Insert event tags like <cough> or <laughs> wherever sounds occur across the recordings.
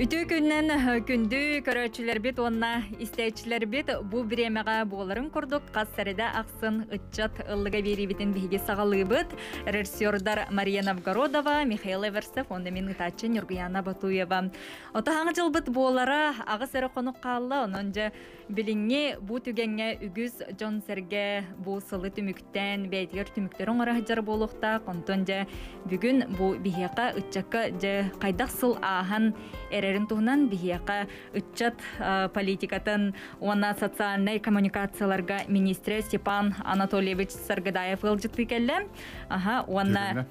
Үтү күннен э, күндү көрөчүлөр бит онна истечилер бит бу бремега боларын курдук кассарида аксын ытчат ыллыга берибитин биги сагалыбыт режиссердар Мария Новгородова, Михаил Эверсев, онда мен тачы нургуяна Батуева. Отаһаңы жылбыт болара агы сыры конук калла онон же билинге бу түгенге үгүз жон серге бу сылы түмүктен бәйтигер түмүктөрүн ора жар болукта контон же бүгүн бу бихека ытчакка же кайдак сыл ахан эрэрин туһунан бияка үтчат политикатан уна социальнай коммуникацияларга министр Степан Анатольевич Саргадаев ылжытты келлен. Аха, уна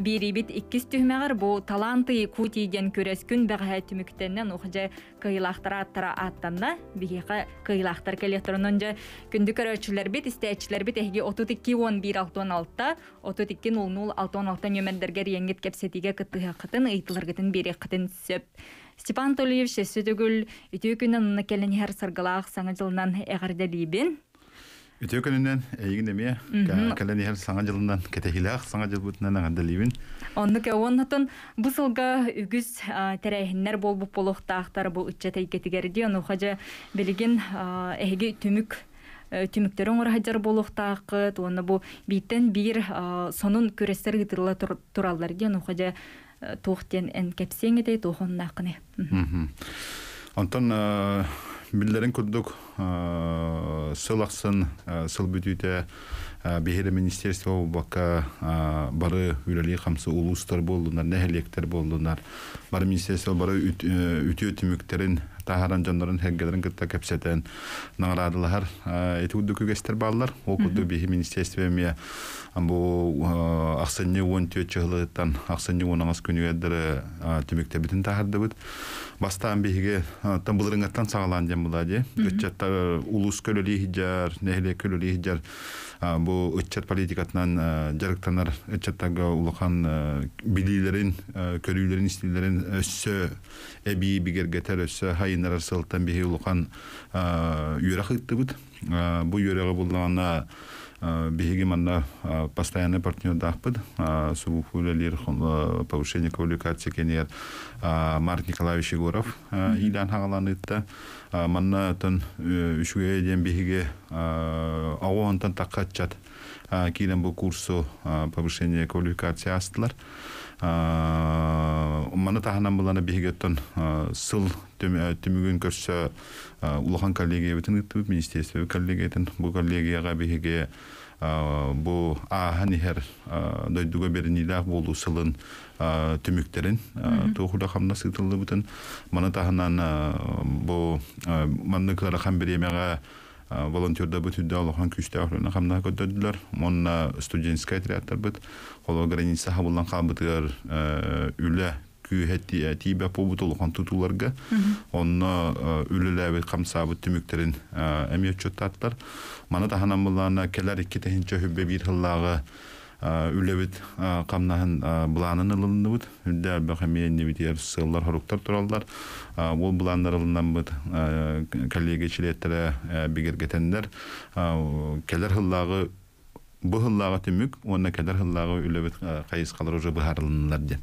бирибит иккис түһмәгер бу таланты кутийден күрәскүн бәғә түмүктеннен ухже кыйлахтара аттыра аттанна бихиха кыйлахтар келетронон же күндү көрөчүлөр бит истечилер бит эхиги отут икки он бир алтон алтта отут икки нул нул алтон алттан йөмендерге риенгит кепсетиге кыттыга кытын Степан Толиев шесүтүгүл үтүү күннен ныкелен Үтө көнүнөн эйигин эме кэлэн эл саңа жылынан кете хилах саңа жыл бутынан аңда ливин. Онны ке оннатын бу сылга үгүз терехиннер болбуп болохтаактар бу үтче тейкетигер ди ону хажа билигин эһиги түмүк э, түмүктөрүн ырахаджар болохтаакыт оны бұл биттен бір сонун көрестер гытырла тураллар ди ону хажа э, туухтен эн кепсең эдей туухун накыны. Биллерин күрдік сылақсын э, сыл э, бүтүйте э, бейхері министерство бары үләлі қамсы улустар болдылар, нәхелектер болдылар. Бары министерство бары үті өтіміктерін таһаран жандарын, хэггелерин кытта кепсетен наңрадылар эти ә, удуку гестер баллар окуду бихи министерство мия бу аксынны он төчө хылыттан аксынны он аңас күнүгәдер түмүктә таһардыбыт бастан бихиге тан бу ыччат политикатынан э, жарыктанар ыччаттага улахан э, билилерин э, көрүүлерин истилерин өссө эби бигергетер өссө хайынар сылтан бихи улахан үйрак ыттыбыт бу үйрөгө булгана беги манна постоянный партнер субухуля субухулелер повышение квалификации кенер Марк Николаевич Егоров Хагалан хагаланытта манна тон үшүгө э, ден ауан авонтан таккатчат килен бу курсу повышение квалификации астылар умманы э, таханан булана биһигеттен э, сыл түмігін э, көрсө улахан коллегия бүтүн бұл министерство коллегиятын бу коллегияга биһиге бу аханихер дойдуга беринилах болу сылын түмүктерин туухуда хамна сытылды бүтүн мана бұл бу манныкылара хамберемега Э, волонтерда бит үдә алган күчтә ахрына хамна көтөдләр. Монна студентская отрядтар бит холо граница хабылдан хабытыр э, үлә күһәти әтибә э, побут олған тутуларга. Онна үлеләбе камсабы түмүктерин әмият чөттәтләр. Мана да ханам булларына келәр ике тәһинчә хүббе бир хыллагы Э, үлебит камнаһын э, э, буланын ылыныбыт үлдә бахамиеннебит ер сыллар хоруктар тураллар ол буланнар ылынанбыт коллега чилеттере бигергетендер келер хыллагы бу хыллага төмүк онна келер хыллага үлөбөт кайыс калар уже быхарылынлар ден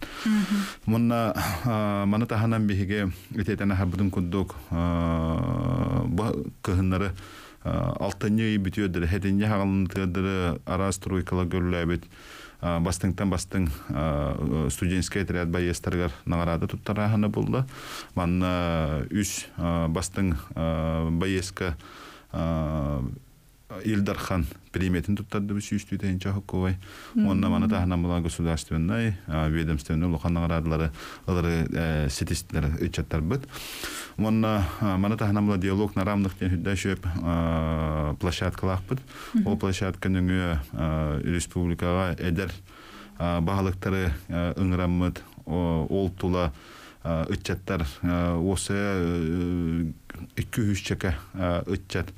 мунна мана таханан бихиге итетена хабдын куддук бу кыһыннары Э, алтынье битүөдер хетинье хагалынтыдыр э, арас тройкала гөлләбит э, бастыңтан бастың студентский отряд боестергер нагарады туттараханы булды манна үс бастың боеска Ильдар Ильдархан приметін туттарды біз сүйісті дейін чахы көй. Онна мана тахна мұла государственной, э, ведомственной лұқанның радылары, ұлары э, сетестілер үтчаттар бұд. Онна э, мана тахна мұла диалог на рамных ден хүдді шөп площадкалақ бұд. Ол площадканың республикага эдер бағалықтары ұңырамыд, ол тула үтчаттар осы үкі үшчекі үтчат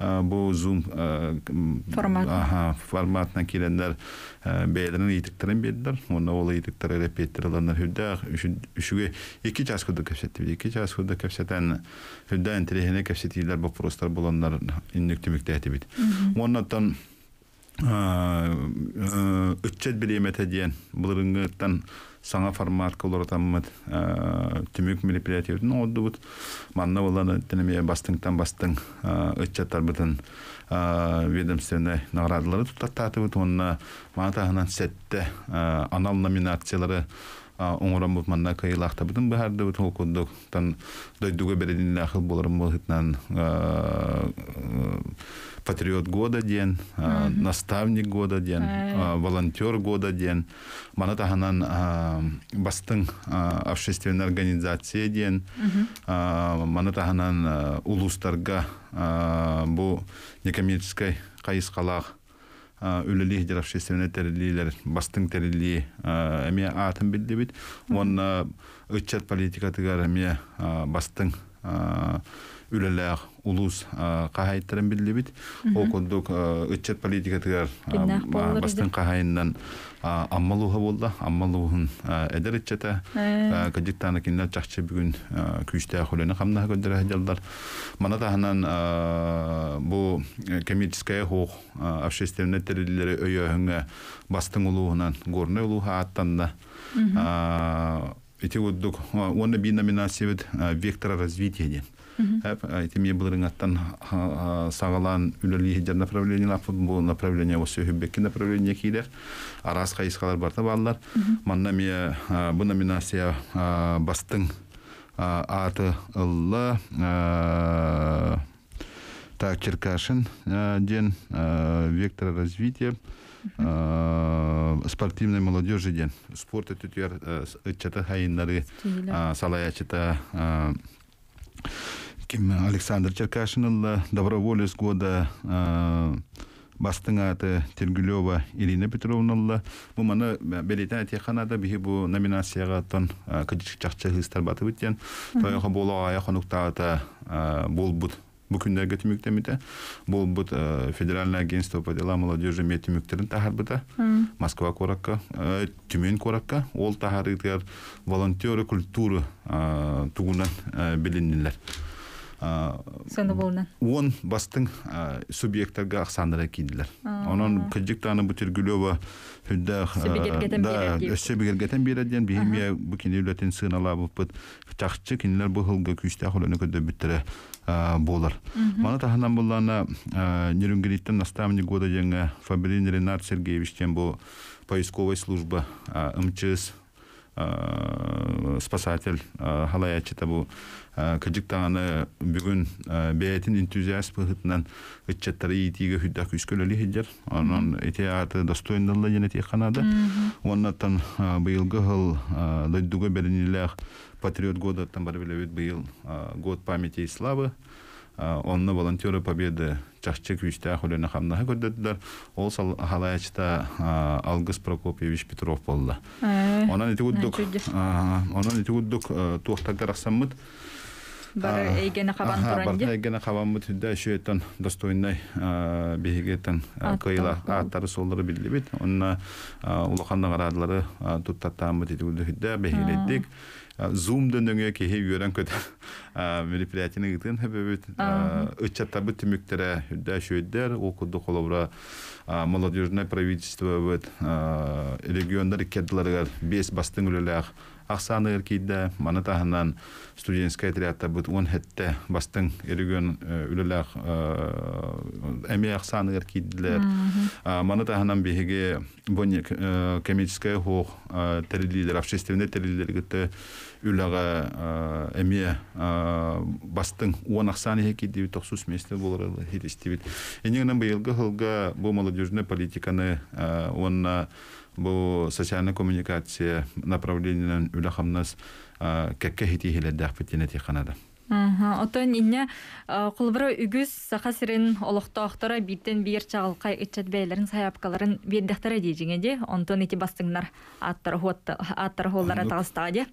Э, бу зум э, форматына форматына килендер э, бейдерин итектерин бейдер оны ол итектер репетиторларына хүдда үшүге эки час худа кепсетти эки час худа кепсетен хүдда интерехине бу простор болонлар индүк түмүктэ үтчет билемет диен булырыңгыттан саңа форматка улуратаммыт түмүк мероприятиетин оддубут манна боланы тенеме бастыңтан бастың үтчеттар бытын ведомственный наградалары туттаттатыбыт онна маатахынан сетте анал номинациялары оңорам бут манна кайылахта бутын бахарды бут хол куддук тан дойдуга бередин ахыл болорум бул хитнан э, патриот года ден наставник года ден э. волонтер года ден мана таханан бастың общественной организация ден мана таханан э, улустарга бу некоммерческой үлілі дерапшесіне тәрілілер бастың тәрілі әме атын білді біт. Оны өтчет политика тігар әме бастың үліләғ улус қағайттарын білді біт. Ол күндік политика тігар бастың қағайыннан аммалуға болды аммалуғын эдереччете каджиттаны кинна чахчы бүгүн күүстэ холени хамна көндөрө жалдар мана таханан бу коммерческая хох общественный терилери өйөһүңө бастың улуунан горны улууга аттанна эти вот он номинация вектора развития Э, этим я бұлырың аттан сағалан үлелі направление лапфуд, бұл направление осы хүббекке направление кейдер. Арас қайысқалар барта баллар. Манна ме бұ номинация бастың аты ұллы так Черкашин ден вектор развития спортивной молодежи ден спорт тюр чата хайнары салая чата Александр Черкашиныл доброволец года бастың аты Тергүлева Ирина Петровналла. Бу мана белетен атеханада бихи бу номинацияға аттан кадичик чақчы хистар баты биттен. Тойоха болу ая хонукта ата бол Бұл Бу күндәргә төмүктәмитә. Бул бут федеральное агентство по делам молодежи метимүктерин тахар бита. Москва коракка, Тюмень коракка, ол тахар волонтеры культуры тугунан билиннеләр соны болнан он бастың субъекттарға ақсандыра киделер онон кыжыктаны бутергүлөва хүдда да өссөбигергетен биреден бихимия букинеүлетин сыыналабыппыт чакчы кинилер бу хылга күстях үлөнү көдө биттере болар мана таханан буллана нерюнгириттен наставник года жаңа фабрин ренат сергеевичтен бу поисковая служба мчс спасатель халаячита бу кыжык бүгін бүгүн бээтин энтузиаст быһытынан ыччаттары иитиге хүддак үскөлөли хиджер онон эте аты достойндалла жена тиекканада Оннатан быйылгы хыл дойдуга беринилээх патриот года там барбилебит быйыл год памяти и славы онны волонтеры победы чахчы күйістә хөлені хамнаға көрдеділер ол сал халаячта алгыс прокопьевич петров болды онан эти гуддук онан эти гуддук бар эйгене хабан туран бар эйгене хабан мут да кыйла аттары солдыры онна туттаттан мут дигүлдү хидде бегилеттик көт молодежное правительство региондар бес бастың Ақсаны кейді. маны тахынан студентская отрядта бұт он хетте бастың эрігін э, үліләқ әме э, ақсаны кейділер. Маны тахынан беге бұн э, коммерческая хоқ тәрілдер, общественный тәрілдер гітті үләға бастың он ақсаны хекейді 90 месте политиканы онна бу социальная коммуникация направление үлэхамнас кэккэ хити хилэдэх бэтэнэ тэхэнэдэ. Отон инне кулбара үгүз саха сирин олохта ахтара биттен биер чагал кай саяпкаларын биэддэхтара дейжинэдэ, онтон эти бастыңнар аттар холлара тағыстаадэ.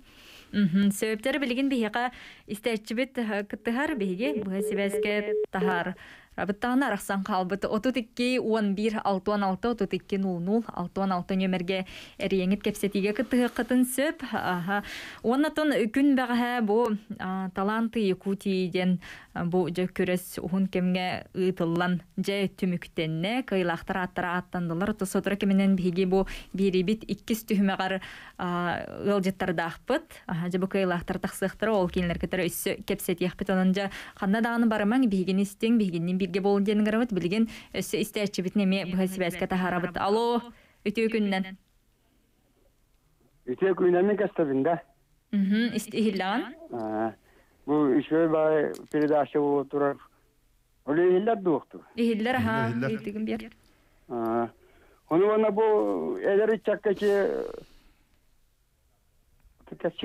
Сөбтер билген бейхэка истэччибит кыттыхар бейхэгэ бүхэсибэскэ тахар. Сөбтер билген бейхэка Рабыттағына рақсан қалбыты 32 11 616 32 00 616 нөмірге әреңет кепсетиге кытығы қытын сөп. Онатын күн бәғі бұ таланты Якутиеден бұ көрес ұхын кемге ұйтылан жай түміктенне кайлақтар аттара аттандылар тұсотыр кеменен бейге бұ беребет иккіз түхіме ғар ылжеттардақпыт. Жабы кайлақтар тақсықтыр ол кейінлер кетір өссі кепсет яқпыт бирге болон дейін ғарамыд білген өсі істі әтші бітіне ме бұға сібәс кәті харабыд. Алло, үті өкінінен. Үті өкінінен мен кәстәбінді. Үхім, істі үхілдіған? Бұл бай бер. Оны бұна бұл әдәрі чаққа ке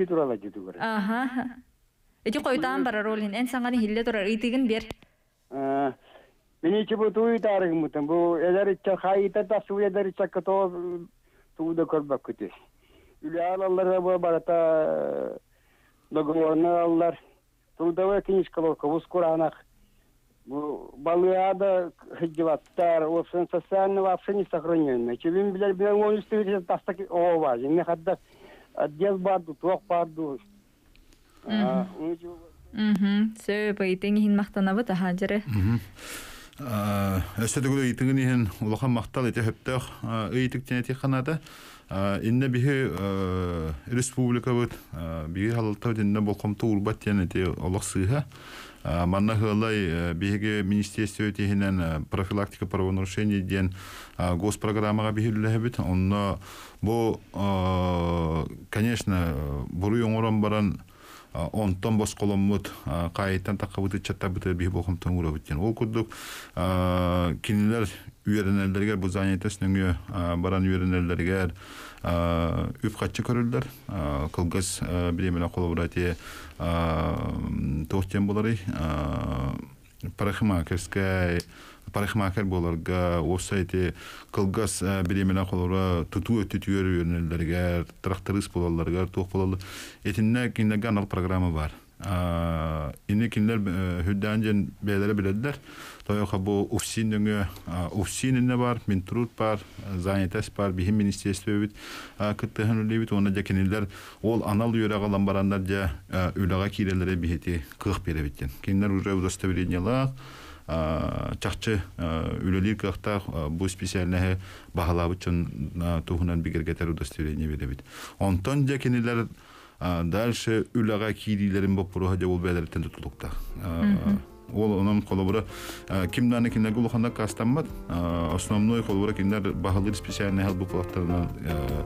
тұрала дейді Аха, Эти қойтаан бара ролин, эн саңаны хилле бер. Миний чибу туй тарыг мутан бу эдеричча хайта тасу эдеричча кото тууда көрбөк күтү. Үләр алларга бу барата договорны аллар. Трудовая книжка лока в ускуранах. Бу балыада хидживаттар, в общем, социально вообще не сохраненная. Чибин билер билер он истирит таста ова. Ине хадда отдел баду, тох баду. Мгм. Сөйбәйтең һин мактанабы таһа җире. Мгм. Өсөдөгүлө э, итигин иһин улахан мақтал ите хөптөх э, ыйтык тенети ханата э, инне биһи республика бут биһи халалта инне болком туурбат тенети олох сыыха манна хылай биһиге министерство профилактика правонарушений диен госпрограммаға биһиллэбит онно бу конечно буру оңорон баран онтон босколоммут кайыттан такка быты чатта быты бий бохумтан урабыттен ол курдук кинилер үйренелерге бу занятость нөңө баран үйренелерге үп катчы көрүлдөр кылгыз биремеле колобрати тохтен болары парахима кескай парикмахер боларга осайты кылгас э, беременна холора туту өтүтүөр өрнөлөргө тракторист болаларга тук болалы этинне киннеге анал программа бар Ини кинлер э, хүддәнҗен бәйләре беләдләр. Тояха бу уфсин дөнгө уфсинне бар, мин труд бар, занятес бар, бихим министерство бит. Кыттыһын лебит оны да кинлер ол анал юрагылан барандар да э, үләгә киреләре бихети кых бере биттен. Кинлер уже удостоверениелар Э, чахчы э, үлөлүү кыахта э, бу специальнаһы баһалаабыт чон туһунан бигергетер удостоверение бедебит онтон же кинилер дальше үлөгө кийдилерин боп буруга же бул бедеритен тутулукта ол онон колобура ә, кимданы кинлерге улуханда кастаммат ә, основной колобура кинлер бахылы специальный хал буклаттарынан ә,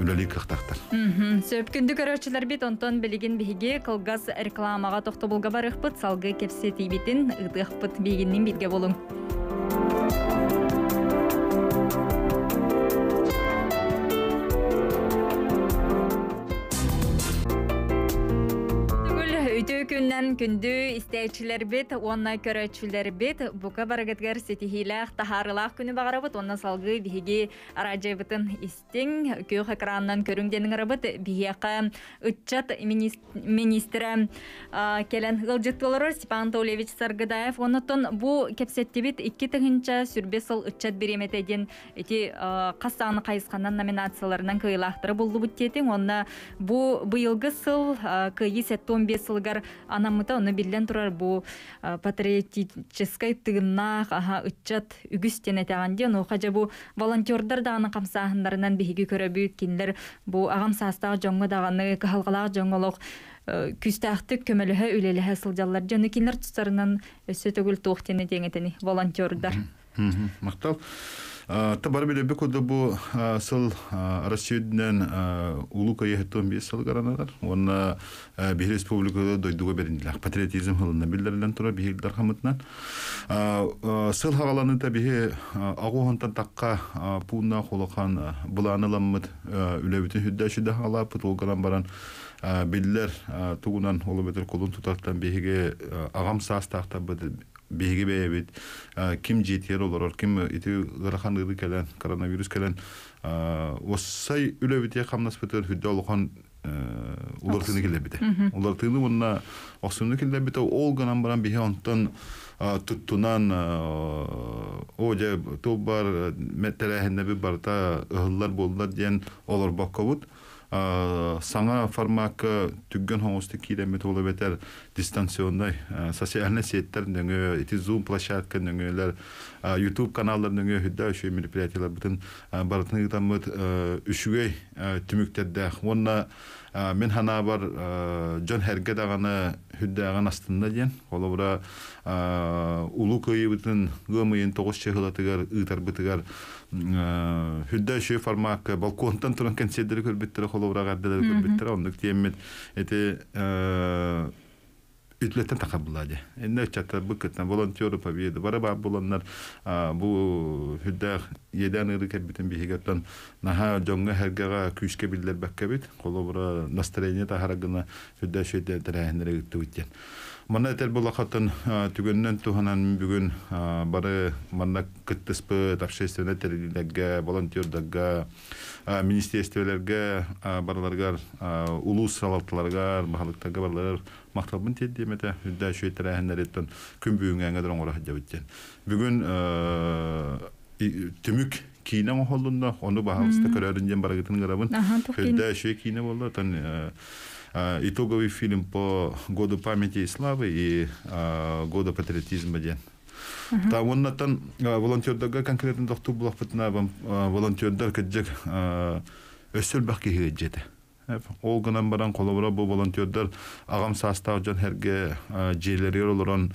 үләли кыхтактар сөпкүндүк көрөөчүлөр бит онтон билигин биһиги кылгас рекламага тохтобулга барыхпыт салгы кепсе тийбитин ыдыахпыт бигиннин бирге болуң Кинен күндү истейчилер бит, онна көрөчүлөр бит, бука баракаткер сетихилах таһарлах күнү багарабыт, онна салгы биги аражайбытын истин, көк экраннан көрүң денин арабыт, бияка үтчөт министр келен гылжет болор, Степан Толевич Саргадаев, онтон бу кепсетти бит, икки тигинчэ сүрбесэл үтчөт беремет деген эти кастаны кайыскандан номинацияларынан кыйлахтыр болду бит тетин, онна бу быылгы сыл кыйсет 15 сылгар анамыта оны биллен турар бу патриотической тыгыннаах аха ыччат үгүс тенетеған ден оха же бу волонтердар дағаны камсаахындарынан биһиги көрөбүт кинилер бу агам саастаах жоңго даганы кыхалгалаах жоңголох күстәхтік көмөлөһө үлелеһе сылдьаллар жөн кинилер тустарынан өсө төгүл туох тенетеңетени волонтердар мактал Та бар биле бу куда бу сыл Россиядан улу кайыттан бир сыл гараналар. Онна бир республикада дойдуга бериндилер. Патриотизм хылына билдирилген тура бир дархамытнан. Сыл хагаланы та бир агугантан такка пунна холохан буланыламмыт үлебитин хүддәши дә ала путулгаран баран биллер тугунан улыбетер колун тутартан биге агам састахта бит беги бе бит ким җитер олар ким э, ите гырахан гыды кала коронавирус кала осай үле бит якамнас бит хәдә алган э, улар тыны килә бит улар тыны монда килә бит ол гынан баран бе хәнтән туттунан оҗа тубар э, мәтәләһендә бер барта хәлләр булдылар дигән олар бакбут саңа фармакы түгген хоңусты кире мет бетер дистанциондай социаль сеттер дөнгө эти зум площадка дөнгөлөр YouTube каналдар дөнгө хидда ошо мероприятиялар бүтүн баратын үчүгөй түмүктөрдө онна Э, мен хана бар э, жон херге даганы хүддаган астында диен ол бура э, улу көйүбүтүн гөмөйүн тогуз чехылатыгар ыытарбытыгар хүддә шүй формакка балконтан туран конседер көрбүттер холобурагардалар көрбүттер ондук тиеммит эти үтлөттен тақа бұлады. Енді өтчатта бұл кеттен волонтеры победы бара бар болоннар бұл хүддәқ едән ыры кәбітін бейгеттен наға жоңға әргеға күйшке білдер бәкке біт. настроение тахарагына хүддә шөйді тәрәйінері үтті өттен. Мұна әтер бұл ақатын түгіннен туғанан бүгін бары мұна күттіспі тапшестівіне тәрелілерге, волонтердарға, министерствелерге бараларға, улус салалтыларға, бағалықтарға баралар мақтабын теді емете үрді әшөй тәрәхінлер еттін күн бүгінге дұрын орақ жауыттен. Бүгін түмік кийне оһоллунда ону баһалыста көрөрүнжен барагытын кырабын хөрдө эши кийне болды тон итоговый фильм по году памяти и славы и году патриотизма ден та оннаттан волонтердерге конкретно докту булакпытына волонтердер кэджек өссөл бак киһигэджете ол гынан баран колобора бу волонтердар агам состав жан херге жерлерге олорон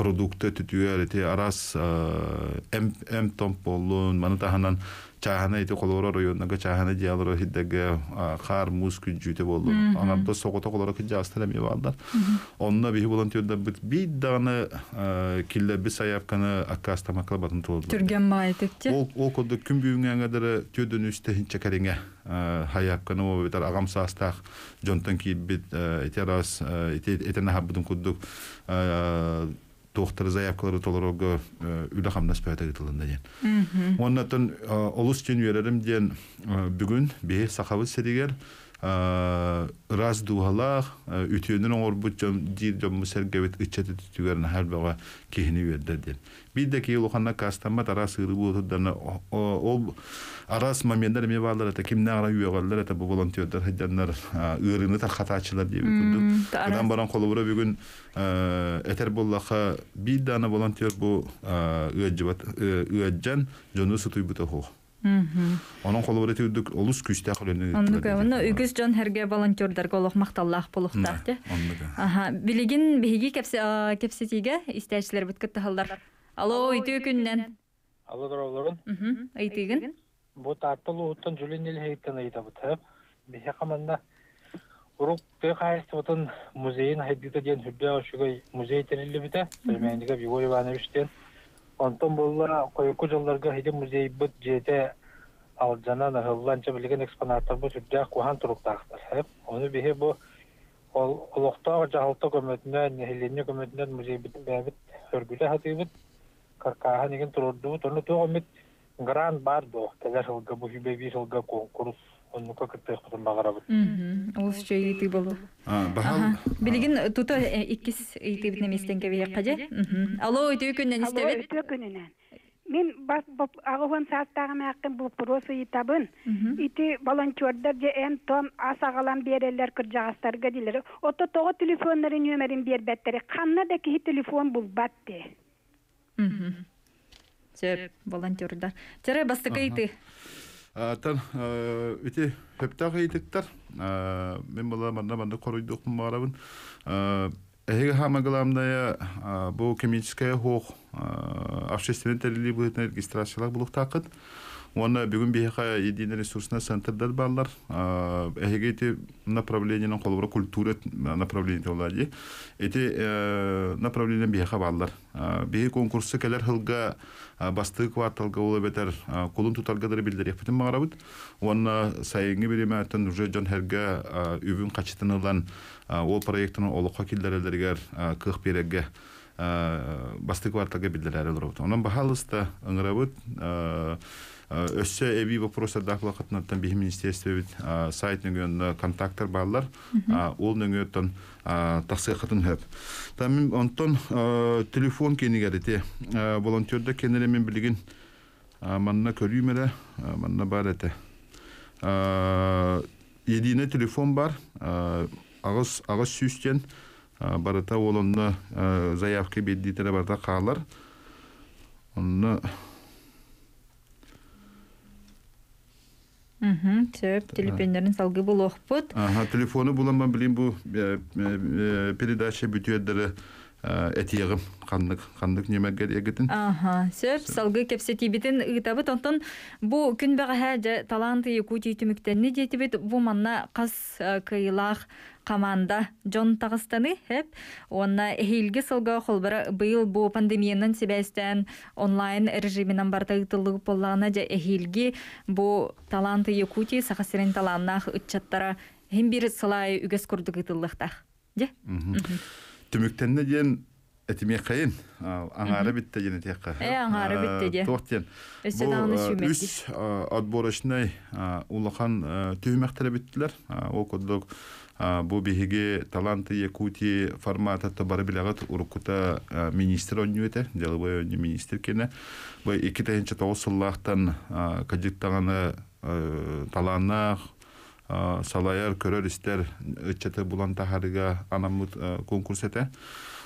продукты түтүйер эти арас эм том болун маны таханан чаахана ити колоро районнага чаахана диалоро хиддеге хаар муз күнжүүте болду аңарда согото колоро кин жаастыра ми балдар онна бихи болон тюрда бит бит даганы килле би саявканы акаста маклабатын толду түрген маайтекте ол ол кодо күн бүгүнгәдәре тюдөн үстө хинче кереңе хаявканы о битар агам саастаах жонтон кибит итерас итенахабдын куддук тухтары заявкалары толорого э, үлахамнас пәтер итылында деген. Оннатын э, олус тен үйерерім ден э, бүгін бе сақабыз серегер раз дугалах үтөнүн орбут жом дир жом мусергевит иччети түтүгөрн халбага кихини бердерди биддеки улуханна кастамат арас ыры буутуддана ол арас моменттер эме баалар это кимне ара үйөгөллер это бу волонтердер хыдданнар ырыны тархатаачылар дип күндүк кыдан баран колубура бүгүн этер боллаха биддана волонтер бу ыаджан жону сутуйбутоху Оның қолы ұлыс түгілдік олыс күсті ақылыны. Ондыға, оны үгіз жон әрге волонтердарға қолық мақталлақ болықтақ де. Ондыға. Білігін бігі кепсетеге істәшілер бүткітті халдар. Алло, үйті өкіннен. Алло, дұрауылығын. Үйтігін. Бұл тартылы ұттан жүлін елі хейттен айта бұтып. Бісе қаманда Урук ты хайсты бұтын музейін хайдыта ден хүрді ашуға музей тәрілі біті онтон болла койку жылдарга хиди музей быт жете алжана нахылланча билген экспонаттар бу сүрдя кухан туруктактар хеп оны бу ол улуктоо жаалты көмөтүнөн нехилини көмөтүнөн музей бит өргүлө хатыбыт каркаха деген турурдуу гран бар келер жылга бу билигин тута иккис ити бит неместен каже алло өтө күннен истебит өтө күнүнөн мен бас агывын сааттагым акын бул просы итабын ити волонтердер же эн том асагалам берелер кыржагастарга дилер ото того телефоннорун номерин бербеттери канна да кихи телефон булбатте волонтердар жарай бастыкы ити Атан үте э, хөптә гыйдыктар. Э, мен була манна манна корыйдык мағарабын. Эге хамагаламда я э, бу коммерческая хох общественный телевидение регистрациялар булык тақыт. Оны бүгін бейхе единый ресурсный центрдер баллар. Эхеге эти направлениенің қолыбыра культура направлениеті олады. Эти направлениен бейхе баллар. Бейхе конкурсы келер хылға басты кварталға олы бетер колын тутарғадыр білдер епітін мағарабыд. Оны сайынғы беремәттен уже жан хәрге үбін қачытынылан ол проектінің олыққа келдерелергер кық береге басты кварталға білдерлер олырабыд. онан бағалысты ыңырабыд өссө эби вопроса дакла катнаттан бихи министерстве сайт нөгөн контакттар барлар. ол нөңөтөн тасы катын хэп тамин онтон телефон кенигерите волонтердо кенере мен билигин манна көрүүмере манна бар эте едине телефон бар агыс агыс сүүстен барата олонна заявка беддитере барда каалар онна Төп телепендерін салғы бұл телефону Телефоны бұламан білейм бұл э, э, э, передача бүтөддері Э, этиегім қандық қандық немеге егетін аха сөп салгы кепсе тибитин ыытабыт э, онтон бу күн бәғәһә таланты якут үйтүмүктенни жетибит бу манна қас э, кыйлах команда жон тагыстаны хеп онна эхилге салга холбара быйыл бу пандемиянын себестен онлайн режиминен барда ытыллыгы боллагына жа эхилге бу таланты якутии сахасирен таланнах ытчаттара хем бир сылай үгөс курдук ытыллыктах же түмүктенне диен этиме кайын аңары битте диен этиякка э аңары битте дие токтен бұл үс отборочный улахан түймектер биттилер ол коддук бу биһиги таланты якути формата тобары билегат урукута министр оннюете деловой министр кине бу 2009 жыллахтан кадиктаганы таланнах салаяр көрөр истер ыччаты булан тахарыга анамут конкурс эте.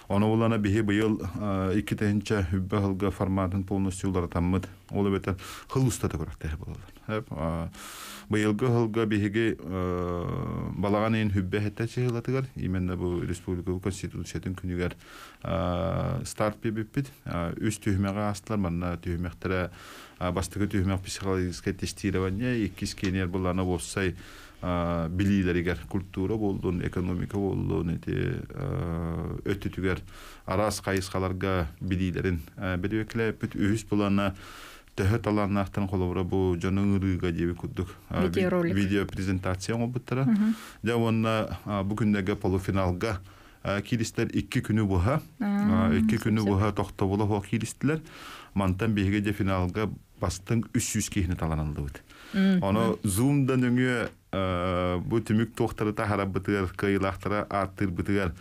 Оны улана бихи быйыл 2 тенче хүббе хылга форматын полностью уларатаммыт. Ол бетер хыл уста да көрәк тәһе булалар. Быйылгы хылга бихиге балаган ин хүббе хәтта чыгылатыгар. Именно бу республика конституциятын күнүгәр старт бибиппит. Үз төһмәгә астлар манна төһмәктәре бастыгы төһмәк психологик тестирование 2 скенер булана булсай билидер егер культура болду, экономика болду, эти э өтү түгер арас кайыскаларга билидерин билекле бүт үс буларны төһөт аларны актын колура бу жөн үрүгө дебе күттүк. Видео презентация мы бүтүр. Я онна бүгүнгө полуфиналга кирестер 2 күнү буха. 2 күнү буха токто болуп кирестер. Мантан беге финалга бастың 300 кехне таланылды. Оно зумдан үнгө Э, бу түмүк тохтарыта харабытыгар кыйлахтара арттырбытыгар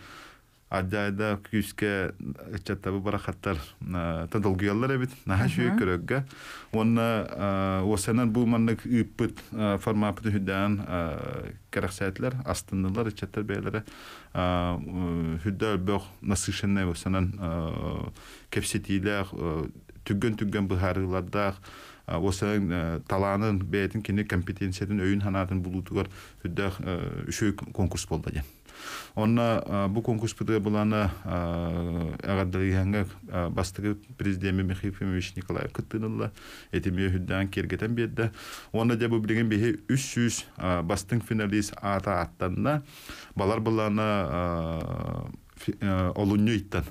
Аджайда күйіске э, чаттабы барақаттар э, тадылгыялар әбіт, наға жүйе көрөкке. Оны осынан бұл маннық үйіппіт формапыты хүддән кәрәқсәтлер, астындылар, чаттар бәйләре хүддәл бөқ насышынны осынан кепсетейлі түгген түгген бұхарыладақ осы э, таланын бәйтін кини компетенциядын өйін ханатын бұлутығар үддәк э, үшөй конкурс болды де. Онна э, бұ конкурс бұды бұланы әғаддалығанға бастығы президемі Михаил Фемович Николаев күттінілі әтіме үддән кергетен бетті. Онна де бұ білген үч 300 бастың финалист ата аттанна балар буланы олынны иттан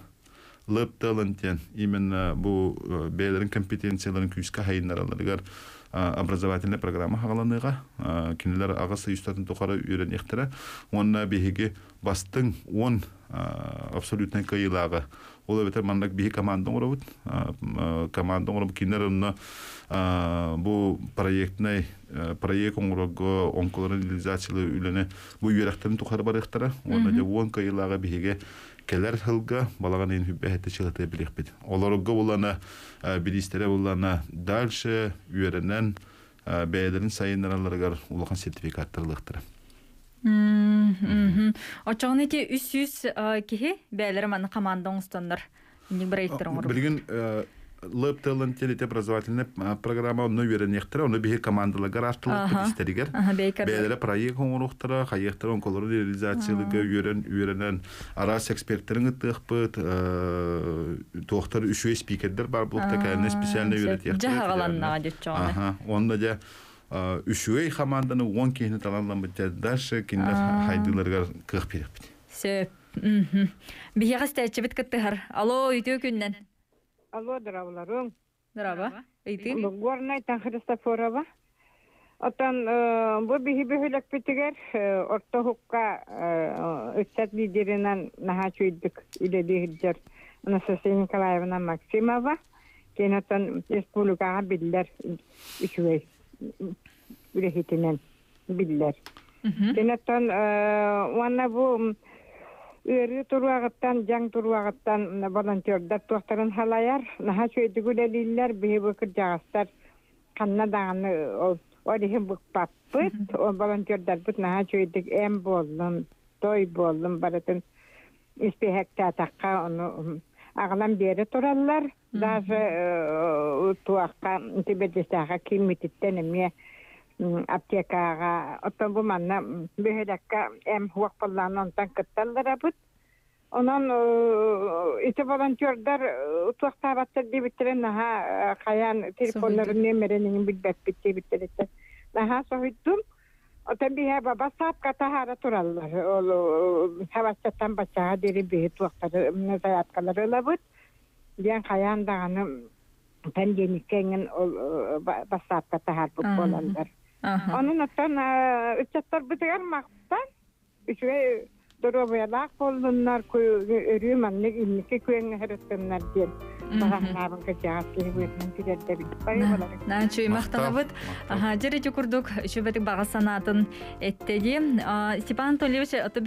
лыптылын тен именно бу бейлерин компетенцияларын күйске хайыннараларыгар образовательная программа хагаланыга кинилер агасы юстатын тухары үйрен ихтира онна биһиги бастың он абсолютно кыйылагы ол бетер мандак биһи команда оробут команда ороб кинилер онна бу проектнай проект оңрого онколорн реализациялы үйлене бу үйрәктен тухары бар ихтера онна же он кыйылагы биһиге кәләр һылға балаған ен хүбәһәтте шығыты белек бит. Оларуға болана бидистере болана дальше үйәрәнән бәйәләрин сайынларларга улган сертификатлыктыр. Мм, мм. Очоң нике 300 кеһе бәйләр менә командаң устандыр. Ни бер әйттер Лэп тылын телет образовательный программа ну вере нехтере ну беге командала гараштылы пистерегер бейлере проект хоңрухтыра хайехтыра онколору реализациялы гэ юрен арас эксперттерин гэтых бэт э, тохтар спикердер бар бұл такая не специальный юрет яхтыр жахаланна аха онда үшуэй хаманданы он кейхіні таланлан бітті дашы кенді хайдыларға кұғып бітті. Сөп. Бігі ғасты әтші біткітті Алло, үйтеу күннен. Алло, дыравларың. Дырава. Әйтин. Горнай тан Христофорова. Атан, бу э, биһи бөһөлөк битигер, э, орто хукка үстәт э, лидеринан наһа чуйдык иле дигер. Анастасия Николаевна Максимова. Кен атан республикага билдер. Үчвей. Үрехитинен билдер. Кен атан, уанна бу... Өрі тұруағыттан, жаң тұруағыттан волонтердар тұқтарын халайар. Наха сөйдігіл әлейлер, бігі жағастар, қанна дағаны ол, орихим бұқпап ол волонтердар бұт, әм болдым, той болдым, баратын іспехекті атаққа оны ағылам бері тұралар, даже туаққа, тибедістаға кемітіттен аптекаға отон буманна бөһөлэккэ эм уакпаллаан онтан кытталлар абыт онон ити э, волонтердар э, утуактаабаттар дибиттерен наха э, хаян телефоннарын немеренин билбеппит дибиттерете наха соһуйттум отон бихэ баба саапка тахара тураллар ол хабачаттан бачаа дири бихи туактар заяткалар ылабыт диэн хаян даганы пандемиккеңин ол басаапка тахар буп Onun attan ötçatlar bıtıgar maqtan üçüge dorobuyalaq boldunlar köyü örüyüm anne inniki köyüne heretkenler diyen. Bahanların kaçağız Степан Анатольевич atı